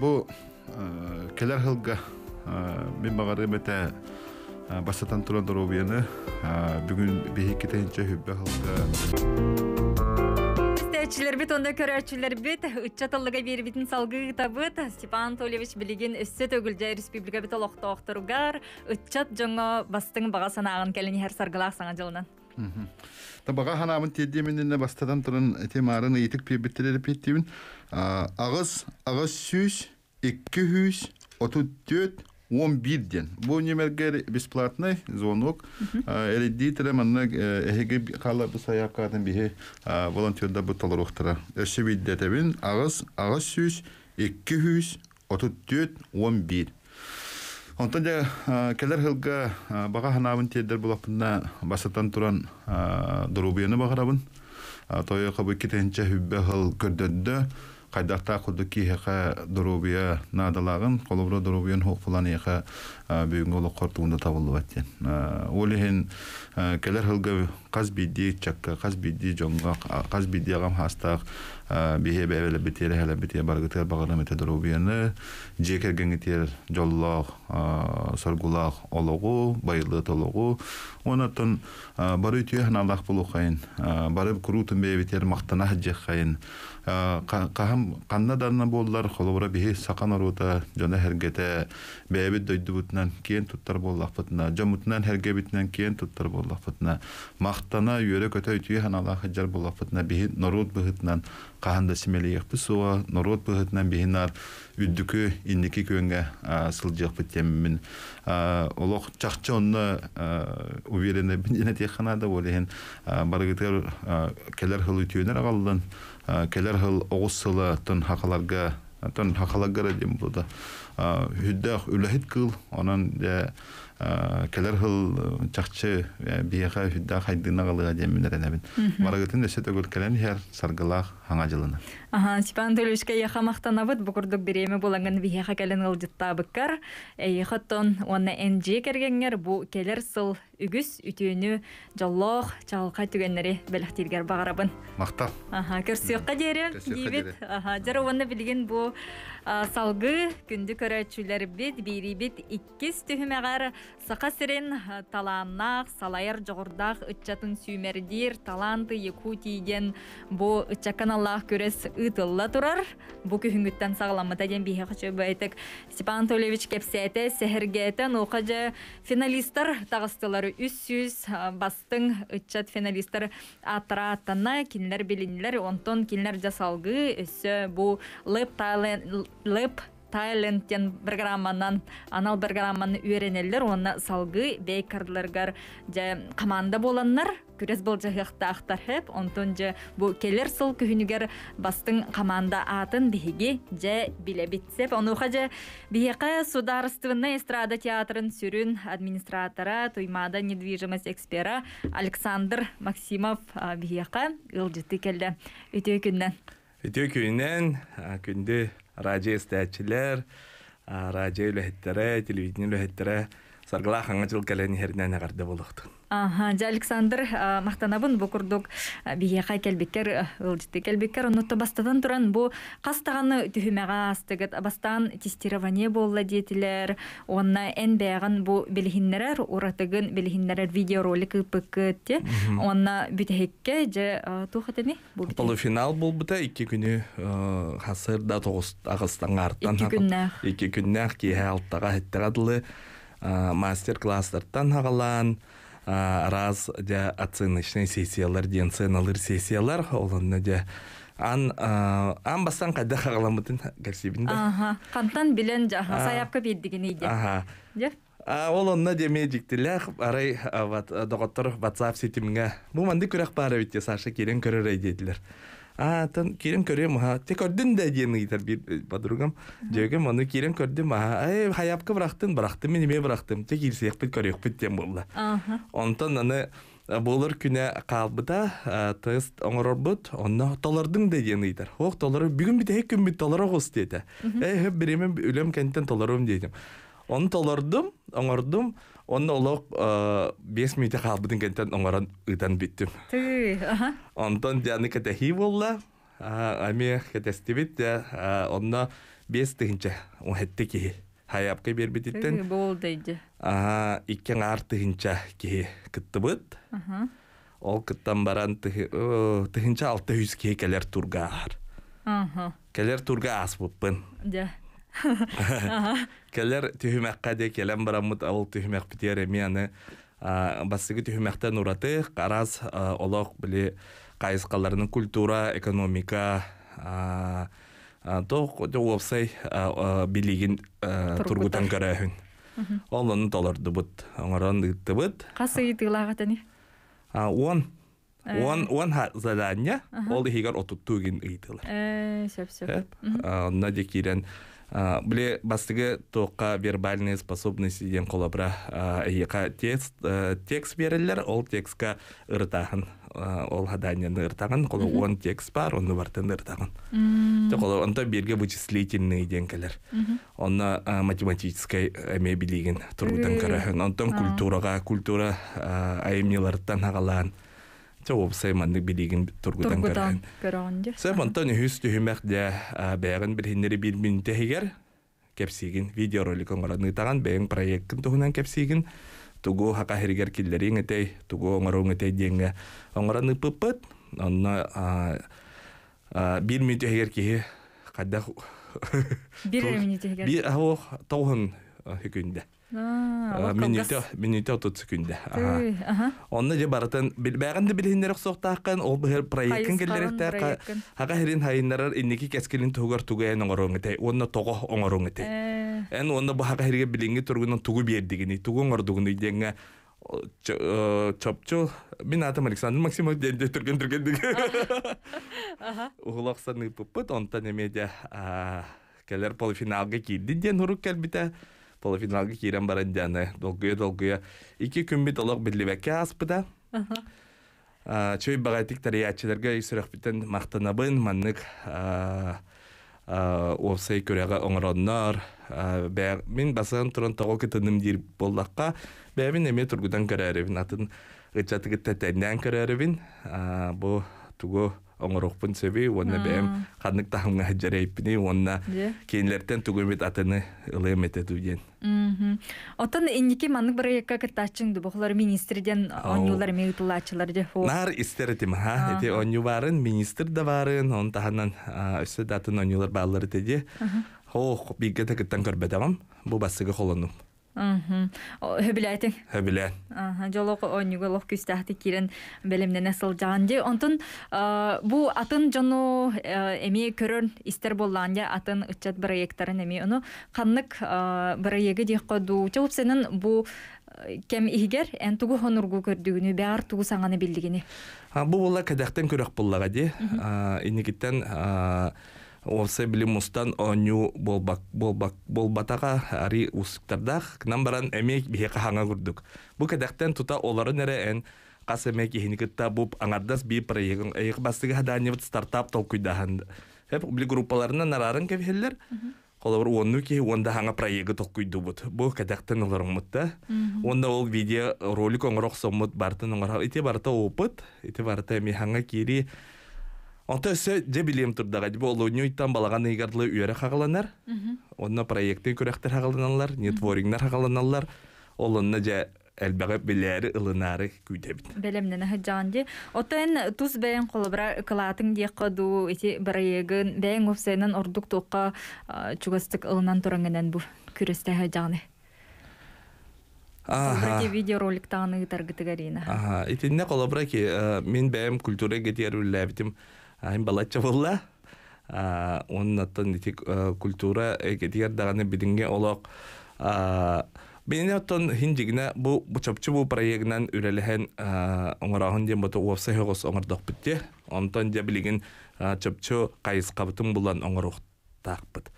бу мен бастатан туран доробияны бүгүн бехикки тенче хүббе халды Истәчилер бит онда көрәчилер бит үтчә бер бербитин салғы табыт Степан Толевич билеген өссө төгүлҗә республика бит олохта охтыргар үтчәт җоңа бастың бага санагын келен һәр саргылак саңа җылынан Табаға ханамын тедемініне бастадан тұрын темарын етік пебеттелері петтеуін. Ағыз, ағыз сүйіс, екі хүйіс, оту дөт, 11-ден. Бұл немерге бесплатный звонок. Родителям анна эхеге кала бу саякатын бігі волонтерда бұл талар ухтара. Эши биддетебин ағыз, ағыз сүйіс, 200, 34, 11. Онтан да келер хылга баға ханабын тедер булапына басатан туран дурубияны бағырабын. Тойы қабы кетенше хүббе хыл көрдөдді қайдақта құдық киһеқа дұрубия надалағын қолыбро дұрубиян хоқпулан еқа Э, бүгүнгө олоккор кортугунда табылбайт атте э, ол ихин э, келер хылга каз бийди чакка каз бийди жоңго каз бийди агам хастаах бихе бэбеле битиэре хеле битие баргытыгар багара мете дорубияны жие кергенгитиер жоллоох соргулаах ологу байылыт ологу онотон бары үтүе ханалаах булухайын бары круутун бэбитер мактанах жехайын кахам канна дарна буоллар холобура бихи сакан орута жана хергете бээбит дойдубутна битнен киен туттар боллахпытына жомутунан херге битнен киен туттар боллахпытына мактана үйөрөк өтө үтүү ханалаа хаджар боллахпытына бихи норут быхытынан каханда симелиехпи суа норут быхытынан бихинар үддүкү инники көңгө сылжыахпыт темимин олох чакчы онно уверены бине теханада болехин барыгытыр келер хыл үтүүнөр агаллын келер хыл огус сылы тын хакаларга тын хакалагара дем буда Э, хүддәк үләһит кыл анан э, келер хыл э, чахчы бияха хүддә хайдына галыга демнәрен әбен. Марагатын дәсә төгөл келен һәр саргылах хаңа җылына. Аха, Степан Төлешкә яха мактанабыт букурдык береме булган бияха келен ул дитта быккар. Эй хаттон онна энҗи кергәнгәр бу келер сыл үгүс үтүнү жаллах чалка түгәннәре беләхтилгәр багарабын. Мактап. Аха, керсөккә дәрем дибит. Аха, дәрәвәнне билген бу салгы күндү бири бирибит иккис түһүмэгэр сака сирин талааннаах салайар жогордаах ыччатын сүймердир таланты якутииден бу ыччаканаллаах көрөс ытылла турар бу күһүңгүттен сагаламмыта диэн биһэ айтык степан анатольевич кепсеэте сэхэргээте нука же финалисттар тагыстылары үс бастың ыччат финалисттар атара аттана кинилер онтон кинилер жасалгы өссө бу лэп лып ден программанан анал программаны үйренелер оны салгы бейкарларгар же команда боланнар күрес бұл ақтар хеп онтон же бұл келер сол күхүнігер бастың команда атын биһиги биле битсеп онуха же биэқа эстрада театрын сүрүн администратора туймада недвижимость экспера александр максимов биэқа ылжыты келді үтөө күннен үтөө күннен күнді радио эстәчләр, радио ләһәттәре, телевидение ләһәттәре саргыла хаңа жыл кәләне һәрнән агарды булыктын. Аха, жа Александр мақтанабын бұл күрдік біге қай кәлбеккер, ұлжетті кәлбеккер, ұнытты бастадан тұран бұл қастағаны түхімеға астығыт, бастан тестирование болла детілер, онна ән бәғін бұл білгіннерер, ұратығын білгіннерер видеоролик үпікітті, онна бүтәхекке жа тұқытыны? Полуфинал бұл бұта, екі күні қасырда тоғыз ағыстан артан. Екі күннә. Екі күннә, кейі алттаға әттіғадылы мастер-класстарттан ағалан, раз де оценочный сессиялар ден ценалыр сессиялар олонна де ан ан бастан кайда кагаламытын кәсибин да аха кантан билен жа саяпка бердигин иде аха же ол онна деме диктилях арай вот доктор ватсап сетимге бу манды күрәк баары бит саша келен көрөрөй дедилер а тон кирен көрем ха те көрдүн да диен гитар бир подругам жөгем аны кирен көрдүм а э хаяпка брахтын брахтым мен эме брахтым те кирсек бит көрөк бит дем болду онтон аны болор күнә калбыта тыс оңорбут онна толордың да деген гитар ох толору бүгүн бит эк күн бит толоро гос деді э хеп биреме үлем кенттен толорум дедим он толордум оңордум Онна бес мүйте қалбыдың кәнтен оңаран ұйтан біттім. Түй, аха. Онтон дәні кәтәхи болла, әме онна бес тігінші оңетті кейі. бер бітіттен. Түй, бол дейді. ар кейі Ол баран кәлер турға Кәлер Келер түйімәққа де келем барамыт ол түйімәқ бітер аны бастығы түйімәқті нұраты қараз олақ біле қайысқаларының культура, экономика, тоқ олапсай билеген тұрғытан көрәхін. Олының толарды бұд, оңыран дұтты бұд. Қасы етігілағатыны? Ә. Он. Он он задание, ол дегер отуттугин ыйтылар. Э, ә, сөп-сөп. Онна декирен Бле бастығы тоққа вербальные способности ден қолабыра тест текст берілер, ол текстқа ұртағын, ол хаданияны ұртағын, қолы 10 текст бар, оны бартын ұртағын. Қолы онда берге вычислительный ден кәлер. Оны математическай әме білеген тұрудан көрі. культураға, культура әйімнелерден ағалаған. тоо сайманды билигин тургудан көрөн. Сайман тони хүстү хүмэх дэ бэрэн бэлхиннэри билмин тэхигэр кэпсигин видеороликон гарны таган бэн проектын тохунан кэпсигин тугу хака хэригэр киллэрин этэй тугу оңорун этэй дэнгэ оңораны пыппыт онна а <laughs> бир минут хэгэр ки хадда бир минут хэгэр би ахо тохун хүгүндэ минуте секунда онна же барытын бәгәнде билһиннәр сохтаккан ол бер проектын келдеректә хага херин хайыннарар инники кескелин тугар тугаен оңорон ите онна того оңорон ите эн онна бу хага херге билинге тургунун тугу бердигини тугу оңордугуну деңе чопчу мен атым александр максимов деңде турген тургендик угулаксаны пыппыт онтан эмеде келер полуфиналга киди ден урук келбите полуфиналға кирем бар инде аны. Долғыя долғыя. Ике күн бит алып бидли ва чөй багатик тариятчыларга исрах битен мақтана бин маннык а а осы көрәгә оңрадылар. Мен басын тронта ол кетдим дир боллаққа. Бәбин эме тургудан карарыбин атын. Гәчәтке тәтәннән карарыбин. А бу туго оңорохпун hmm. себи уонна бэм ханык таамга жарайппини уонна кейинлертен тугумит атыны ылыым этету диен отон инники манык бырыякка кыртааччың дубохлар министрден онюлар мегытылаачылар же нар истеретим ха эти оню барын министр да барын он таханан өсө датын онюлар баалары теди хоох бигге текеттен көрбедавам бу басыгы холонум Мм. Хөбиләте. Хөбилә. Аһа, жолок оңго лок күстәхти кирен белемне насыл жанды. Онтын, э, бу атын жону эми көрөн истер боллан я атын үтчәт бер яктары неме уну каннык бер яге дий кыду. Чөп сенин бу э, кем игер энтугу хонургу көрдүгүнү бар тугу саңаны билдигени. А бу булла көрек көрөк буллага ди. Э, инигеттен э осы билимустан оню болбак болбак болбатага ари усуктардах кнам баран әмек бихека хаңа күрдүк бу кедактен тута оларын эре эн кас эмек ихиникытта буп аңардас би проегин эйик бастыга стартап толкуйдахан хеп бли группаларынан нарарын кевхеллер Олар онну ки онда хаңа проегі бұд. Бұл кәдәқтен оларын мутта онда ол видео ролик оңрок соммут бартын оңрак барта опыт ите барта эми хаңа кері Онта өсө же билем турдага жебе ол уйнуйттан балаган ыйгарлы үйөрө хагаланар. Онна проекты көрөктөр хагаланалар, нетворингнер хагаланалар. Олонна же әлбәғе біләрі ылынары күйтәбіт. Бәлемнен ахыджаған де. Отын туз бәйін қолыбыра кылатын де қаду, еті бірайығын, бәйін офсайынан ордық тоққа чугастық ылынан тұрыңынан бұ күрісті ахыджағаны. Ага. видеоролик тағаны таргытыгарина. Ага. Итинне қолыбыра ки, мен бәйім культура кетер үлләбітім. Ага айым балача болла онун аттан ити э, культура эгедигер даганы бидинге олок Бенене оттон хинжигине бу бучапчы бу проектнан үрелехен оңорахын дем боту уапса хегос оңордох битте. Онтон же билигин чапчы кайыс кабытын булан оңорух тақпыт.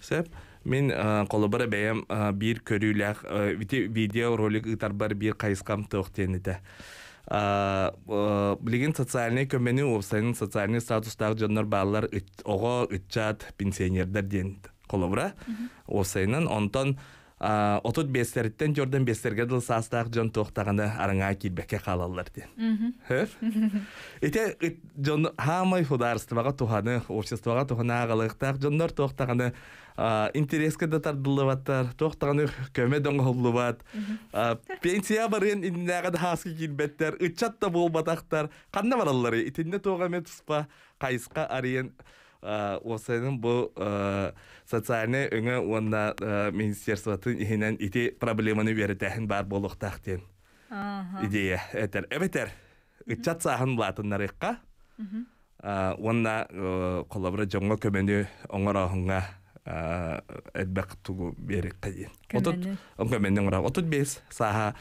Сеп, мен колобара бәйем бир көрүләк э, видео ролик ытарбар бир кайыскам тохтенете. Э, билгин социальный төменү социальный статустагы жөндор барлар ого ычаат пенсионердер дейт колобура оо Э, отут бестериттен жордан бестерге дыл саастаах жон туохтаганы араңа килбекке каалаллар ди хөр <laughs> ите жон хаамай хударствага туханы обществага тухана агалыктаах жондор туохтаганы э, интереске да тардылыбаттар туохтаганы көмө доңголубат э, пенсия барын иннага да хаски килбеттер ычат да болбатактар канна бараллары итинне туога эме кайыска арыйын осының бұл социальный өңі онна министерствотын енен ити проблеманы беретәһін бар болықтақтен идея этер эбетер ычат саһын латыннарыққа онна қолабыра жоңго көмөні оңорахыңа этбек тугу берекқа дейін отут көмөнүң отут бес саха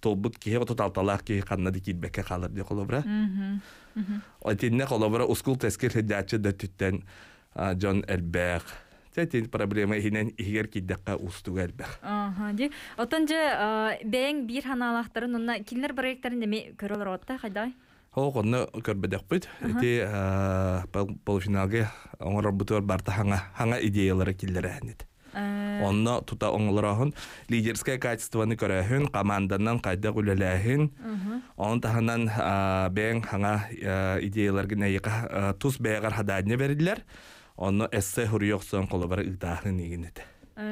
тобут кеһе бату талталар ки ханна ди кит бека халар ди холобра. Мм. Ой тенне холобра ускул тескер хеджачы да титтен Джон Эльбер. Тетин проблема инен игер ки дакка усту гэлбер. Аха ди. Отан же бир ханалахтарын онна килнер проекттарын деме, көрөлөр отта хайдай. Хоо гонна көрбөдөк бит. Эти полуфиналга оңор бутур бартаханга ханга идеялары килдирэнди. Мм. Э. Онна тута оңлырахын лидерское качествону көрөхүн команданан кайда гүләләһен. Он таһанан бен хаңа э, идеялар генә э, тус бәгәр хададне бердиләр. Онны эссе хурыйоксон колыбар игдаһын еді.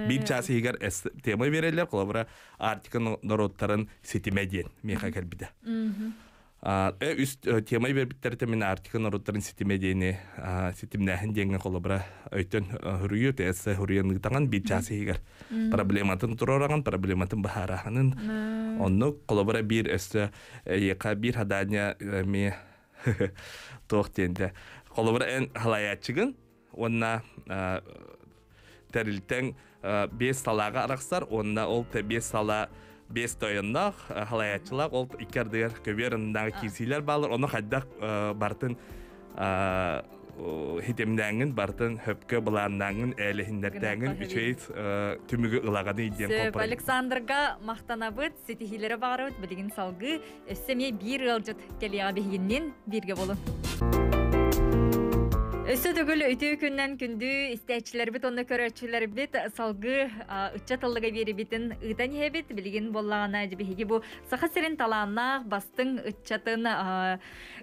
Бир часы егер тема берәләр, колыбар артикан народтарын сетимәден меха келбиде э үст э, темай бербиттерде мен артикын орударын ситимедени деген диэнген холобра өйтөн хүрүйө тээсе егер проблематын турораган проблематын бахараханын онну холобра бир ека бир хадания ми <laughs> тох тенде эн халаячыгын онна тәрилтең бес салаға арақтар онна ол бес сала бес тойыннах халаятчылак э, ол иккердер көберннагы кисилер балыр оны хайдак э, бартын э, хитемдәңін бартын хөпкө быланнаңын әлехиндердәңін түмігі түмүгү ылаганы идем Сөп Александрға мақтанабыт сетихилері бағарабыт білігін салғы өссеме бир ұлжыт келияға бігіннен бірге болын өссө түгүл үтүү күннен күндү истечилербит онно көрөчүлербит салгы ычча бери берибитин ыытан иэбит билген боллагана жибиһиги бу саха сирин талааннаах бастың ыччатын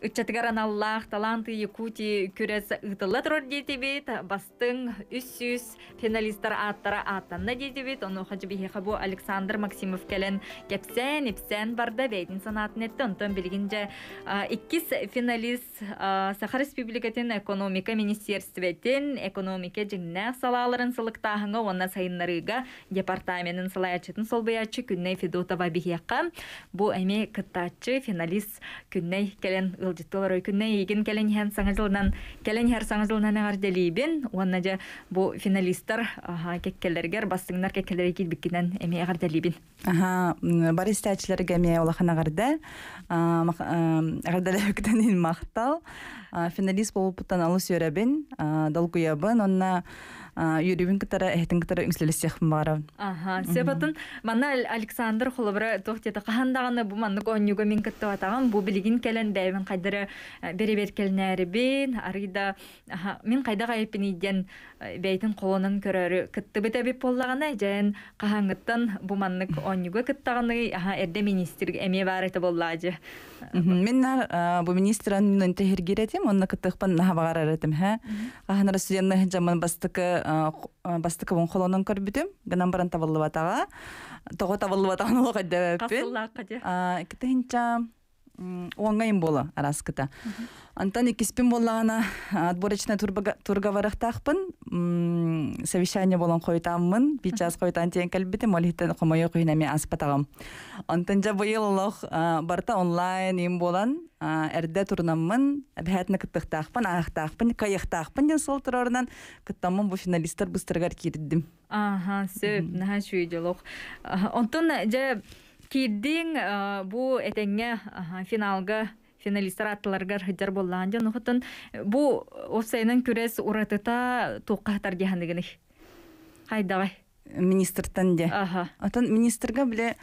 ыччатыгараналлаах таланты якути күрес ыытылла турор диэтибит бастың үс сүз финалисттар ааттара ааттанна диэтибит онуха жибиһиха бу александр максимов келен кепсен ипсен барда бэйдин санаатын этте онтон билигин же финалист саха республикатын экономика министерстветін экономике жиннах салаларын сылықтағыңа онна сайыннарыға департаментін сылаячытын солбаячы күнней Федотова бихияққа. бу әме кыттачы финалист күнней келен ылжыттылар ой күнней егін келен хэн саңызылынан келен хэр саңызылынан ағарделейбін. Онна жа бұ финалистар кеккелергер бастыңнар кеккелерге келбіккінен әме ағарделейбін. Аха, бар истәчілерге әме олахан ағарды. Ағардалай өктәнен мақтал. Финалист болып бұттан алу сүйер а, көрөбүн долгуябын онна юрибин кытара эхтин кытара үңсөлөсөхүн бара аха себатын манна александр холобра тохтета кахандаганы бу маннык оннюга мен кытта атаган бу билигин келен дэйбин кайдыры беребер келнерибин арыда мен кайда гайпин иден бейтин колонун көрөрү кытты бетебип боллагана жайын кахаңыттан бу маннык оннюга кыттаганы аха эрде министр эме бар эте боллажы мен бу министр анын тегергеретим онна кыттыкпан нахабагарар этим хэ ахнара студентны жаман бастыкы Э, э, бастыкыбын холонон көрбүтүм гынан баран табыллыбатага того табыллыбатаган улукайда касыллааккаде оңайым болы араскыта антан икиспин боллагана отборочный турга барактаакпын совещание болон койтаммын бит жаз койтан тиен келбитим ол хиттен комою мен аспатагам антан жа быйыллох барта онлайн им болан эрде турнаммын бэхэтне кыттыктаакпын аактаакпын кайыктаакпын ден сол турорунан кыттаммын бу финалисттер быстыргар кирдим аха сөп наха чүйдөлох онтон жа э, кидиң э, бу этеңге финалга финалистар атларга хаҗар буллаган дин хутын бу офсайнын күрәс уратыта тукхатар дигән дигән хай давай министрдан дә атан министрга биле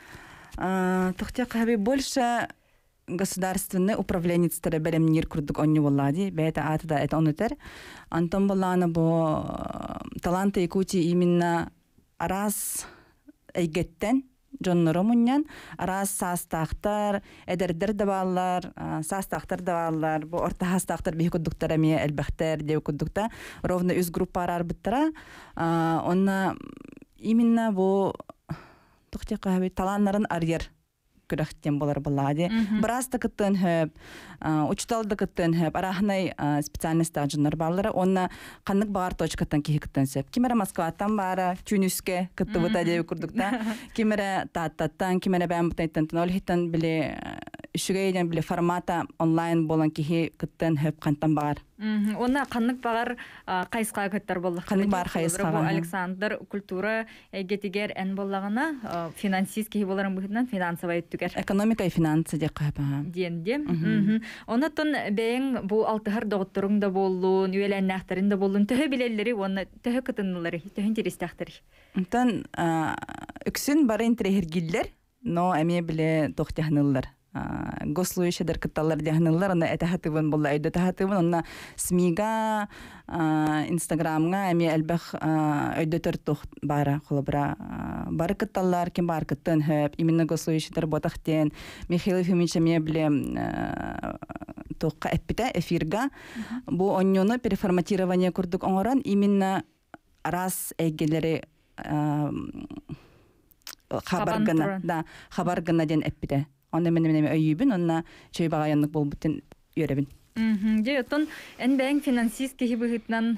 э, тохтя кабе больше государственный управленец тере белем нир курдык онни волади бета атада это он этер антон болана бу э, таланты якути именно арас әйгеттен жонноро муннян араас саастаахтар эдердер да бааллар саастаахтар да бу орта хастахтар бии куддуктар эми элбехтер дебе куддукта ровно үз группа арарбыттара онна именно бу хаби таланнарын арьер күрәхтен болар булады. Бираз та хөп. Э, учиталдык ыттын хэп арахнай э, специальность ажыннар барлары онна каннык бар точкаттан кихиктен сеп кимере москватан бара чүнүскө кытты бута деп курдук да <laughs> кимере таттаттан кимере бәм бутайттан тнолхиттан биле үшүгейден э, биле формата онлайн болан кихи кыттен хэп кантан бар Онна қанық бағар қайысқа көттер болды. Қанық бағар қайысқа Александр культура гетигер ән боллағына финансист кейі боларын бұхынан финансовай түгер. Экономика и финансы де қайпаға. де Онотон бен бу алтыр дөгтүрүң да булуын, үйлән нәхтәрин да булуын төһе биләләре, аны төһе кытыннылары, төһен тирис тәхтәр. Онтан, ә, үксен бар гилләр, но әме біле төх гослующедер кытталлар дяхныллар аны этахатыбын булла өйдөтахатыбын онна смига инстаграмга эми элбэх өйдөтөр тух бара холобра бары кытталлар ким бар кыттын хэп именно гослующедер ботахтен михаил ефимович эме биле тухка эппите эфирга бу онньону переформатирование курдук оңоран именно раз эгелери хабар гына да хабар гана ден эппите онда мен мен өйүбүн онна чөй бага яннык болбуттен үйрөбүн же отон эн бээн финансист кихи быһытынан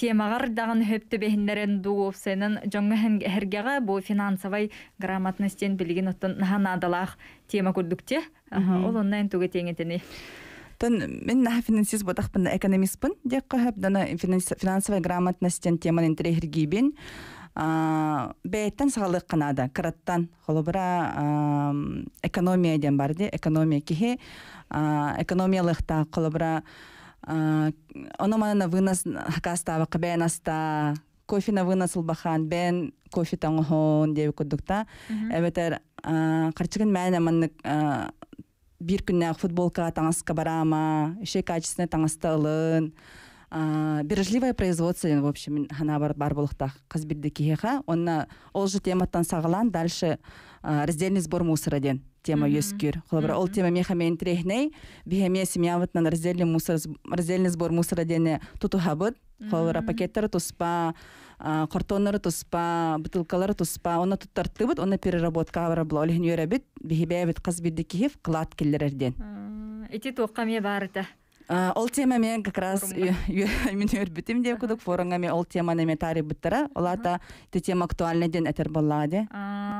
темагар даган хөптө бэһиннерен дуупсенен жоңго хергега бу финансовый грамотностен билигин оттон наханадалаах тема көрдүкте ол оннан туге теңетени тон мен наха финансист бодахпын экономистпын дек кахап дана финансовая грамотностен теманы интерехиргибин бээттен сағалық канаада кыраттан холобура экономия ден барды. экономия кихи Экономиялықта холобура оны манана вынос хакастаба кабен аста кофена ұлбахан, бен кофе таңғын деп кудукта әбетер қарчығын мәне маннык бір күнне футболка таңысқа барама ише таңысты таңасталын ә, бережливое производство в общем ана бар бар қыз бірді киеха онна ол же тематтан сағалан дальше ә, раздельный сбор мусора ден тема өскер холабра ол тема меха мен трехней бихеме семья вот раздельный мусор раздельный сбор мусора дене тутухабыт холабра пакеттары туспа картоннары туспа бутылкалары туспа оны туттартыбыт оны переработка барабла олхин юрабит бихибе қыз бірді киев кылат келлерерден эти тоққа ме барыта ол тема мен как раз мен өрбүтүм деп кудук форумға мен ол теманы мен таары буттара олата эти тема актуальный ден әтер болла де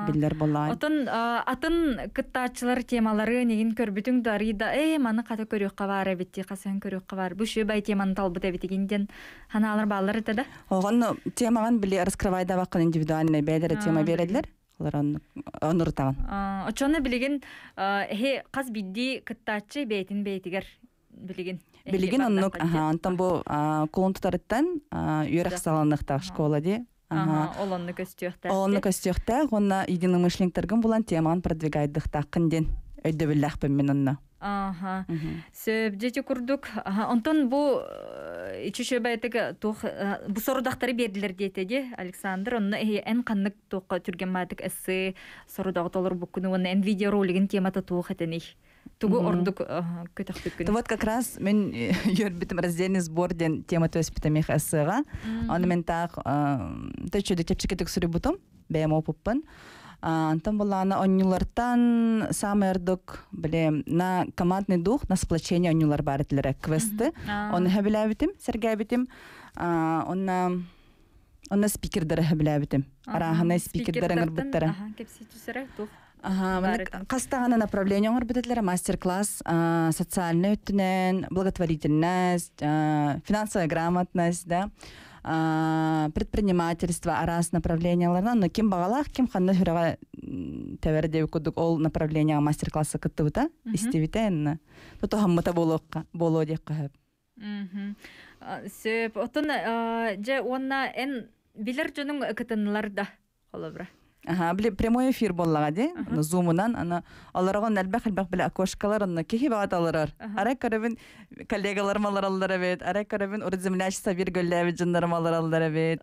билдер болла атын кыттаачылар темалары неген көрбүтүң дарида э маны ката көрүк бар эбити касын көрүк бар бүшү бай теманы талбыт эбитигинден ханалар баалар Оған да огон темаган били раскрывай индивидуальный тема бередилер олар Оны очону билигин эхе каз бидди кыттаачы билигин билигин оннук онтон бу кулун тутарыттан үөрэх саланныктаг школа аа олонну көстүөхтэ олонну көстүөхтэ онна единомышленниктерген булан теман продвигайдыктак кинден өйдөбүллэхпин мен онно сөп Сөбдети курдук. Онтон бу ичеше байтык тух бу сорудактары бердилер дейтеди Александр. онно эн каннык тух түрген матык эссе сорудагы толор бу күнү онны видео ролигин темата тух этени тугу ордук көтөхтүк то вот как раз мен үйөрбүтүм <laughs> раздельный сбор ден тема төспитамих эссыга аны мен так төчүдү тепчикетик сүрүбутум бэм опуппын антон булана оннюлартан самердук билем на командный дух на сплочение оннюлар бар этилере квесты оны хабилабитим сергабитим онна онна спикердер хабилабитим арахана спикердер аңырбыттара кепситүсере дух қастағана направление оңор мастер класс социальный өттінен, благотворительность финансовая грамотность да предпринимательство арас направленияларына кем бағалақ, кем ким ханна хүрага тебер деп ол направление мастер классы кыттыбыта истебите энна тото хаммыта болуокка болоо дек кахып сөп отон же онна эн билер жонун э, кытынлар да Аһа, бли прямой эфир боллага ди. Аны ана аларга нәлбәх хәлбәх белә акошкалар аны кехи бат алырар. арай карабин коллегалар малар алдыра бит. Ара карабин урызымнач сабир гөлләве җиннәр малар алдыра бит.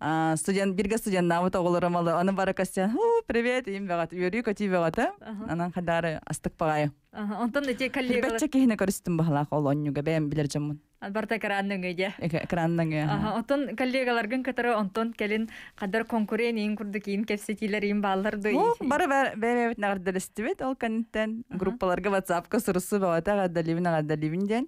А студент бергә студент навыт агылары Аны бара кастан. привет, им багат. Юрик ативелата. Анан хадары астык багай. онтон эти коллега бача кехине көрүстүм бахалак ол оннюга бэм билер жамун барта экранныгыйде экранныгы онтон күн которы онтон келин кадар конкурениян курду кийин кепсетилерин бааларды бары бэбит нагарделестибит ол каниттен группаларга ватсапка сурусу бабата ага гадаливин ден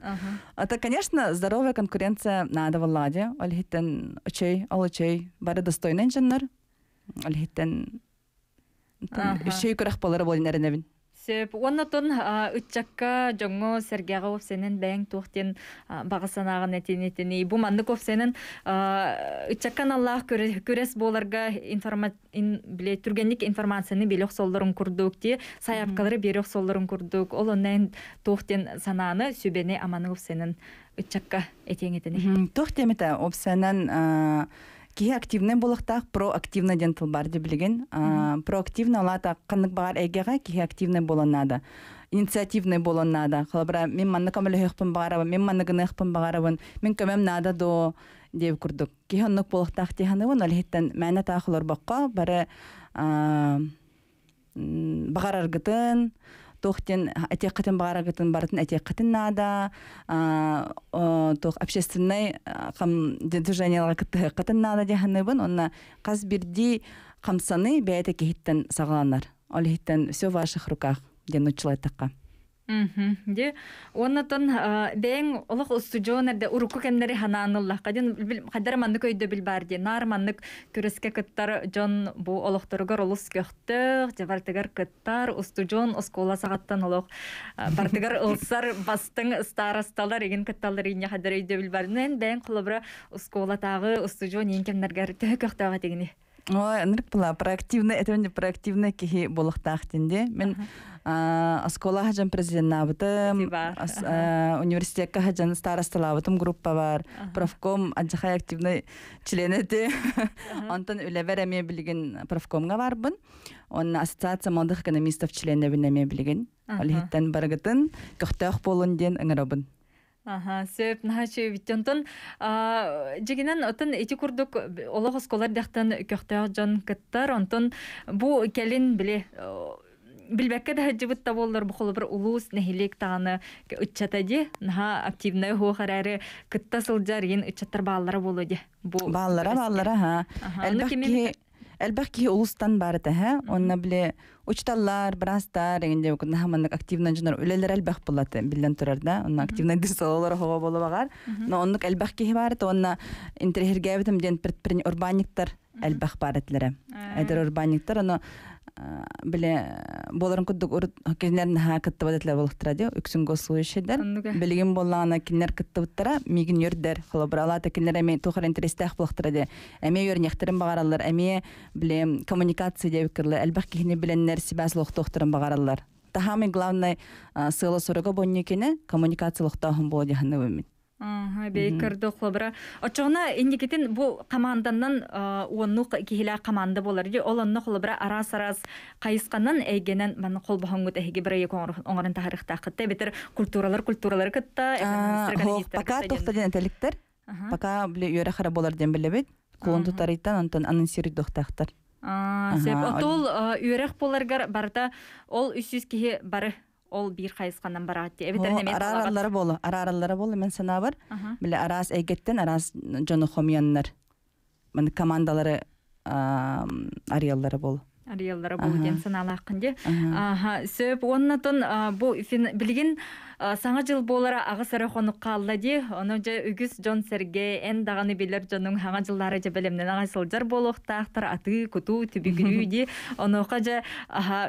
ата конечно здоровая конкуренция надо валладе ол хиттен очей ол очей бары достойный жаннар ол хиттен шей көрөх болар болин эренебин сөп уоннотун ытчакка жоңго сергега сенен бэң туохтен багасанаган этинетини бу маннык ытчаккан аллах көрес боларга биле түргенник информацияны белок күрдік курдук ти саябкалары берех соллорун курдук ол оннен туохтен санааны сүбени аманы әтен ытчакка әтен туохтемите киһи активне болықтақ проактивне ден тылбар деп билген проактивне олата кыннык багар эгега киһи активне болоннада инициативный болоннада халабра мен манны камалехпын багарабын мен манны гынехпын багарабын мен нада до деп курдук киһи оннук булактах тиһаныбын ол хеттен мәне тахылар бакка бары тохтен атеккатын баарагытын барытын атеккатын а тох общественный кам движенияларга нада наада бун онна каз бирди камсаны бээте кихиттен сагаланар ол хиттен все в ваших руках ден училайтакка Де, оннатын дең олық ұстудионерде ұрыққы кәмдері хананыллах. Қаден қадар манны көйді ди. нар манны күріске күттар жон бұ олықтырғыр олыс көқтіқ, жевартығыр күттар, ұстудион ұскола сағаттан олық. Бартығыр ұлсар <laughs> бастың старасталар еген күтталар ене қадар өйді Мен бәйін құлыбыры ұскола тағы ұстудион ең кәмдергер тәк өқтаға Ой, нырк була проактивный, это не проактивный кихи болықтақ тенде. Мен аскола хажан президент набытым, э, университетка хажан старосталабытым группа бар. Профком аджахай активный членеті. Онтан үләвер әме білген профкомға барбын. Онна ассоциация молдық экономистов члене білеме білген. Олхиттен баргытын, көхтәқ болын ден ыңырабын. Ага, сөп, нахачы виттентон. А, дигенен отын эти курдук олого сколар дахтан көхтөй жан кеттер, онтон бу келин биле билбекке да хаджы бут таболлар бу холы бир улус нехилек таны үтчатаде, наха активный го харары кетта сылжарын үтчаттар баалары болоди. Бу баалары, баалары, ха. Элбекке Әлбәкки улустан бары тәһә, онна биле учталлар, брастар дегенде үк активно җанар үлеләр әлбәк булаты белән торар да, онна активно дисалалар хава булабагар. Но онлык әлбәкки Э, біле боларын куддук урут кинер наха кыттыбадетле болуктура де үксүн госуишедер билигин боллана кинер кыттыбыттара мигин юрдер холобралата кинер эми тухар интерестах болуктура де эми юрнехтерин багараллар эми биле коммуникация дебикерле элбах кихини биленнер сибас лохтохтурун багараллар тахами главный э, сыла сорога бонникине коммуникациялыктахын болдиханы бемит бейкерді хлобра. Очоғына индикетін бұл команданнан оннуқ кихилә қаманды болар. Де оланны хлобра арас-арас қайысқаннан әйгенен мен қол бұхангут әйге бір екі оңырын тарихта қытты бетер культуралар культуралар қытта. Пока тоқтаден әтеліктер. Пока бұл үйері қара болар ден біле бет. Құлынды тарайтан антон анонсируй доқтақтар. Сеп, отол үйерек боларгар барда ол 300 кихи бары ол бир кайыскандан барат эбетер аралары болу аралары болу мен санабыр биле араас эгеттен арас мына командалары арияллары болу Арияллара бұл ден саналақын де. Сөп, оннатын бұл білген саңа жыл болара ағы сары қалды алла де, оны же үгіз жон серге ән дағаны белер жоның аңа жылдары же білемнен аңа сылжар болуқтақтар, аты, күту, түбігірі де, оны оқа жа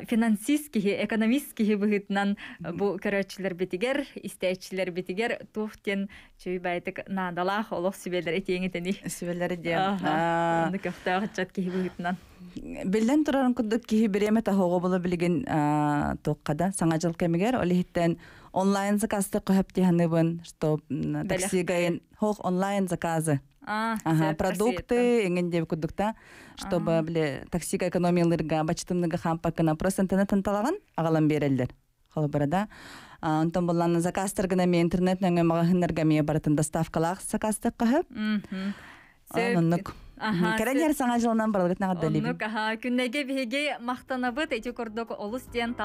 финансист кеге, экономист кеге бұғытынан бұл көрәтшілер бетігер, істәйтшілер бетігер, туқтен чөй бәйтік надалақ, олық сүбелер етеңетені. Сүбелер де. Оны көқтағы жат кеге бұғытынан. Билден тұрарын күддік кейі біреме тахоғы болы білген тоққада, саңа жыл кемігер, олі онлайн заказды қөхіпте ханыбын, что такси гайын, хоқ онлайн заказы. Ага, продукты, еңінде күддікта, чтобы біле таксиға экономиялырға, бачытымныға хампакына, просто интернет анталаған ағалан берелдер. Холбарада. Онтон болланы заказтыргына мен интернет нөңе мағахынларға мен баратын доставкалақ заказды қөхіп. Оннық. Кәрәнер саңа жылынан барлыгыт нагы дәле. Оның каха күннәге биһеге әте күрдік курдук олус ден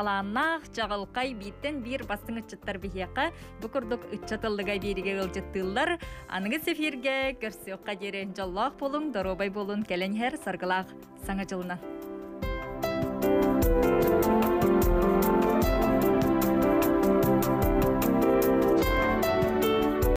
биттен бир бастың ичтер биһеге. Бүкірдік курдук беріге ғыл гылҗыттылар. Аныңы сефирге оққа кадере жаллах болың, доробай болун, кәләнер сарғылақ саңа жылынан. Thank